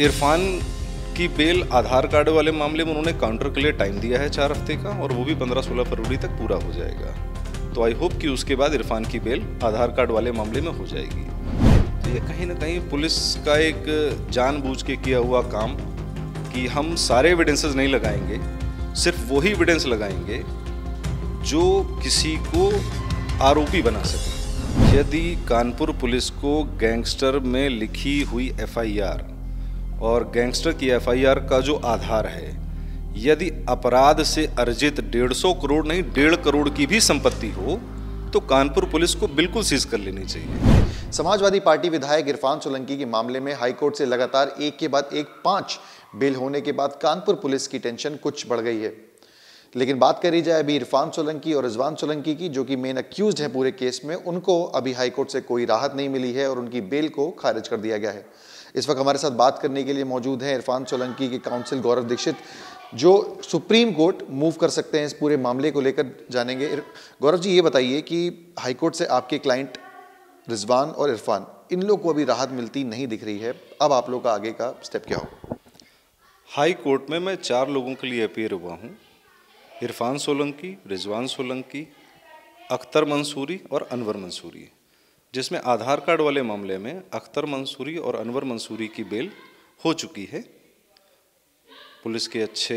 इरफान की बेल आधार कार्ड वाले मामले में उन्होंने काउंटर के लिए टाइम दिया है चार हफ्ते का और वो भी पंद्रह सोलह फरवरी तक पूरा हो जाएगा तो आई होप कि उसके बाद इरफान की बेल आधार कार्ड वाले मामले में हो जाएगी तो ये कहीं ना कहीं पुलिस का एक जानबूझ के किया हुआ काम कि हम सारे एविडेंसेस नहीं लगाएंगे सिर्फ वही एविडेंस लगाएंगे जो किसी को आरोपी बना सके यदि कानपुर पुलिस को गैंगस्टर में लिखी हुई एफआईआर और गैंगस्टर की एफआईआर का जो आधार है यदि अपराध से अर्जित डेढ़ सौ करोड़ नहीं डेढ़ करोड़ की भी संपत्ति हो तो कानपुर पुलिस को बिल्कुल सीज कर लेनी चाहिए समाजवादी पार्टी विधायक इरफान सोलंकी के मामले में हाईकोर्ट से लगातार एक के बाद एक पांच बेल होने के बाद कानपुर पुलिस की टेंशन कुछ बढ़ गई है लेकिन बात करी जाए अभी इरफान सोलंकी और रिजवान सोलंकी की जो कि मेन अक्यूज है पूरे केस में उनको अभी हाईकोर्ट से कोई राहत नहीं मिली है और उनकी बेल को खारिज कर दिया गया है इस वक्त हमारे साथ बात करने के लिए मौजूद हैं इरफान सोलंकी के काउंसिल गौरव दीक्षित जो सुप्रीम कोर्ट मूव कर सकते हैं इस पूरे मामले को लेकर जानेंगे गौरव जी ये बताइए कि हाईकोर्ट से आपके क्लाइंट रिजवान और इरफान इन लोग को अभी राहत मिलती नहीं दिख रही है अब आप लोग का आगे का स्टेप क्या होगा हाई कोर्ट में मैं चार लोगों के लिए अपेयर हुआ हूँ इरफान सोलंकी रिजवान सोलंकी अख्तर मंसूरी और अनवर मंसूरी जिसमें आधार कार्ड वाले मामले में अख्तर मंसूरी और अनवर मंसूरी की बेल हो चुकी है पुलिस के अच्छे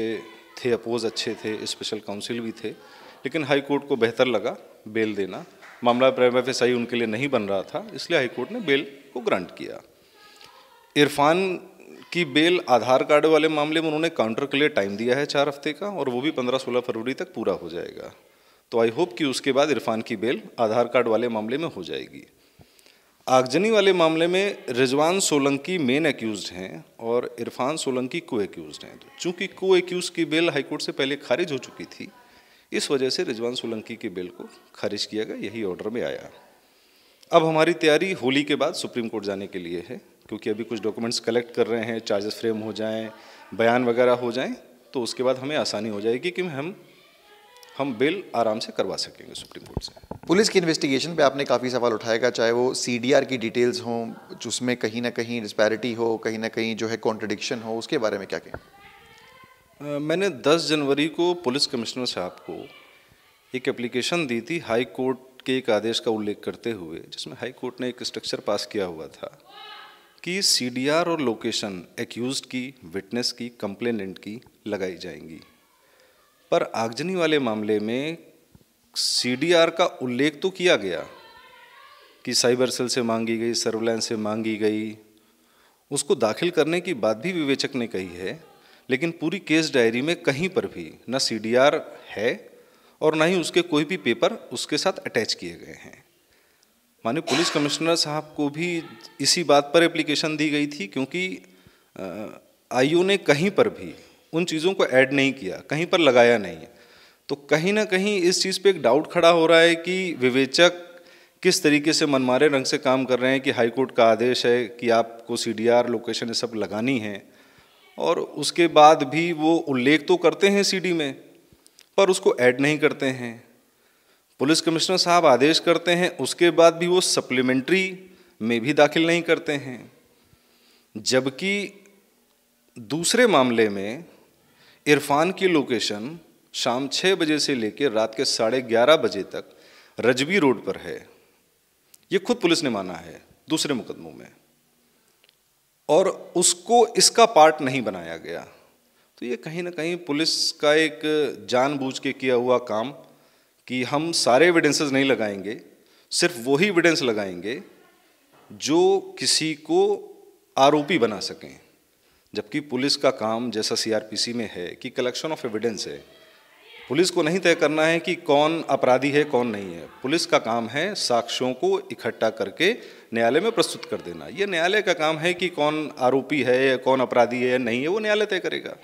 थे अपोज अच्छे थे स्पेशल काउंसिल भी थे लेकिन हाई कोर्ट को बेहतर लगा बेल देना मामला प्रेमा सही उनके लिए नहीं बन रहा था इसलिए हाई कोर्ट ने बेल को ग्रांट किया इरफान की बेल आधार कार्ड वाले मामले में उन्होंने काउंटर के लिए टाइम दिया है चार हफ्ते का और वो भी पंद्रह सोलह फरवरी तक पूरा हो जाएगा तो आई होप कि उसके बाद इरफान की बेल आधार कार्ड वाले मामले में हो जाएगी आगजनी वाले मामले में रिजवान सोलंकी मेन एक्यूज हैं और इरफान सोलंकी को एक्यूज हैं तो चूँकि को एक्यूज़ की बेल हाईकोर्ट से पहले खारिज हो चुकी थी इस वजह से रिजवान सोलंकी के बेल को खारिज किया गया यही ऑर्डर में आया अब हमारी तैयारी होली के बाद सुप्रीम कोर्ट जाने के लिए है क्योंकि अभी कुछ डॉक्यूमेंट्स कलेक्ट कर रहे हैं चार्जेस फ्रेम हो जाएं बयान वगैरह हो जाएं तो उसके बाद हमें आसानी हो जाएगी कि हम हम बिल आराम से करवा सकेंगे सुप्रीम कोर्ट से पुलिस की इन्वेस्टिगेशन पे आपने काफ़ी सवाल उठाएगा चाहे वो सीडीआर की डिटेल्स हों उसमें कहीं ना कहीं डिस्पैरिटी हो कहीं ना कहीं जो है कॉन्ट्रडिक्शन हो उसके बारे में क्या कहें मैंने 10 जनवरी को पुलिस कमिश्नर साहब को एक एप्लीकेशन दी थी हाई कोर्ट के एक आदेश का उल्लेख करते हुए जिसमें हाई कोर्ट ने एक स्ट्रक्चर पास किया हुआ था कि सी और लोकेशन एक्यूज की विटनेस की कंप्लेनेंट की लगाई जाएंगी पर आगजनी वाले मामले में सीडीआर का उल्लेख तो किया गया कि साइबर सेल से मांगी गई सर्विलांस से मांगी गई उसको दाखिल करने की बात भी विवेचक ने कही है लेकिन पूरी केस डायरी में कहीं पर भी ना सी है और ना ही उसके कोई भी पेपर उसके साथ अटैच किए गए हैं माने पुलिस कमिश्नर साहब को भी इसी बात पर एप्लीकेशन दी गई थी क्योंकि आईओ ने कहीं पर भी उन चीज़ों को ऐड नहीं किया कहीं पर लगाया नहीं है तो कहीं ना कहीं इस चीज़ पे एक डाउट खड़ा हो रहा है कि विवेचक किस तरीके से मनमारे रंग से काम कर रहे हैं कि हाईकोर्ट का आदेश है कि आपको सी लोकेशन ये सब लगानी है और उसके बाद भी वो उल्लेख तो करते हैं सी में पर उसको ऐड नहीं करते हैं पुलिस कमिश्नर साहब आदेश करते हैं उसके बाद भी वो सप्लीमेंट्री में भी दाखिल नहीं करते हैं जबकि दूसरे मामले में इरफान की लोकेशन शाम छः बजे से लेकर रात के साढ़े ग्यारह बजे तक रजबी रोड पर है ये खुद पुलिस ने माना है दूसरे मुकदमों में और उसको इसका पार्ट नहीं बनाया गया तो ये कहीं ना कहीं पुलिस का एक जानबूझ के किया हुआ काम कि हम सारे एविडेंसेस नहीं लगाएंगे सिर्फ वही एविडेंस लगाएंगे जो किसी को आरोपी बना सकें जबकि पुलिस का काम जैसा सीआरपीसी में है कि कलेक्शन ऑफ एविडेंस है पुलिस को नहीं तय करना है कि कौन अपराधी है कौन नहीं है पुलिस का काम है साक्ष्यों को इकट्ठा करके न्यायालय में प्रस्तुत कर देना यह न्यायालय का काम है कि कौन आरोपी है या कौन अपराधी है या नहीं है वो न्यायालय तय करेगा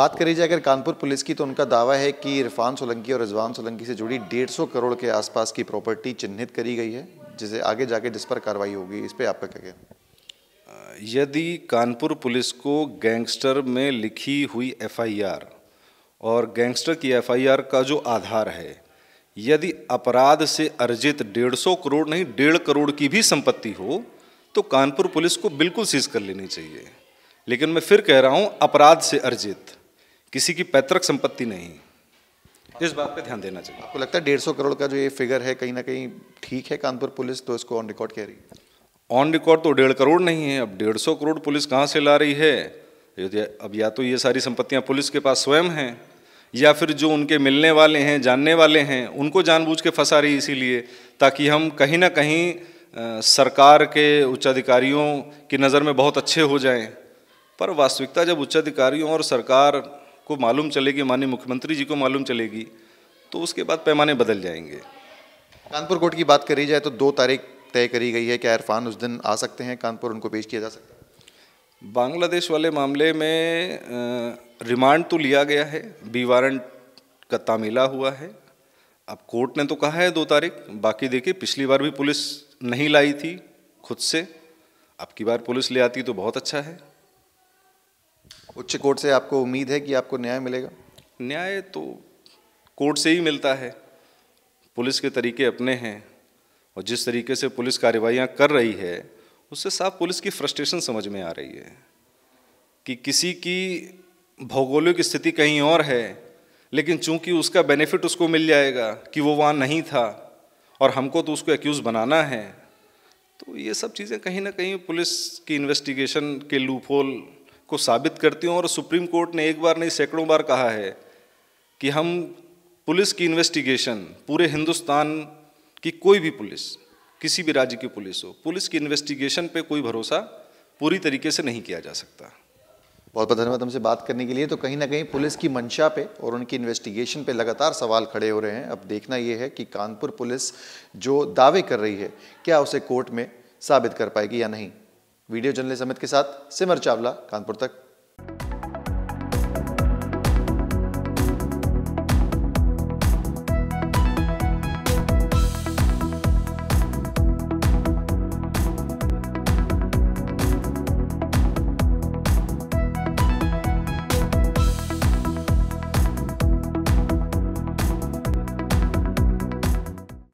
बात करी जाए अगर कानपुर पुलिस की तो उनका दावा है कि इरफान सोलंकी और रिजवान सोलंकी से जुड़ी सौ करोड़ के आसपास की प्रॉपर्टी चिन्हित करी गई है जिसे आगे जाके जिस पर कार्रवाई होगी इस पर आपका क्या कहना यदि कानपुर पुलिस को गैंगस्टर में लिखी हुई एफआईआर और गैंगस्टर की एफआईआर का जो आधार है यदि अपराध से अर्जित 150 करोड़ नहीं डेढ़ करोड़ की भी संपत्ति हो तो कानपुर पुलिस को बिल्कुल सीज कर लेनी चाहिए लेकिन मैं फिर कह रहा हूँ अपराध से अर्जित किसी की पैतृक संपत्ति नहीं इस बात पे ध्यान देना चाहिए आपको लगता है डेढ़ सौ करोड़ का जो ये फिगर है कहीं ना कहीं ठीक है कानपुर पुलिस तो इसको ऑन रिकॉर्ड कह रही है ऑन रिकॉर्ड तो डेढ़ करोड़ नहीं है अब डेढ़ सौ करोड़ पुलिस कहाँ से ला रही है अब या तो ये सारी संपत्तियाँ पुलिस के पास स्वयं हैं या फिर जो उनके मिलने वाले हैं जानने वाले हैं उनको जानबूझ के फंसा रही इसीलिए ताकि हम कहीं ना कहीं सरकार के उच्चाधिकारियों की नज़र में बहुत अच्छे हो जाएं पर वास्तविकता जब उच्चाधिकारियों और सरकार को मालूम चलेगी माननीय मुख्यमंत्री जी को मालूम चलेगी तो उसके बाद पैमाने बदल जाएंगे कानपुर कोर्ट की बात करी जाए तो दो तारीख तय करी गई है क्या इरफान उस दिन आ सकते हैं कानपुर उनको पेश किया जा सकता है बांग्लादेश वाले मामले में रिमांड तो लिया गया है बी वारंट का तामीला हुआ है अब कोर्ट ने तो कहा है दो तारीख बाकी देखिए पिछली बार भी पुलिस नहीं लाई थी खुद से अब की बार पुलिस ले आती तो बहुत अच्छा है उच्च कोर्ट से आपको उम्मीद है कि आपको न्याय मिलेगा न्याय तो कोर्ट से ही मिलता है पुलिस के तरीके अपने हैं और जिस तरीके से पुलिस कार्रवाइयाँ कर रही है उससे साफ पुलिस की फ्रस्ट्रेशन समझ में आ रही है कि किसी की भौगोलिक स्थिति कहीं और है लेकिन चूंकि उसका बेनिफिट उसको मिल जाएगा कि वो वहाँ नहीं था और हमको तो उसको एक्यूज़ बनाना है तो ये सब चीज़ें कहीं ना कहीं पुलिस की इन्वेस्टिगेशन के लूपहोल को साबित करती हूँ और सुप्रीम कोर्ट ने एक बार नहीं सैकड़ों बार कहा है कि हम पुलिस की इन्वेस्टिगेशन पूरे हिंदुस्तान कि कोई भी पुलिस किसी भी राज्य की पुलिस हो पुलिस की इन्वेस्टिगेशन पे कोई भरोसा पूरी तरीके से नहीं किया जा सकता बहुत बहुत धन्यवाद हमसे बात करने के लिए तो कहीं ना कहीं पुलिस की मंशा पे और उनकी इन्वेस्टिगेशन पे लगातार सवाल खड़े हो रहे हैं अब देखना ये है कि कानपुर पुलिस जो दावे कर रही है क्या उसे कोर्ट में साबित कर पाएगी या नहीं वीडियो जर्नलिस्ट समित के साथ सिमर चावला कानपुर तक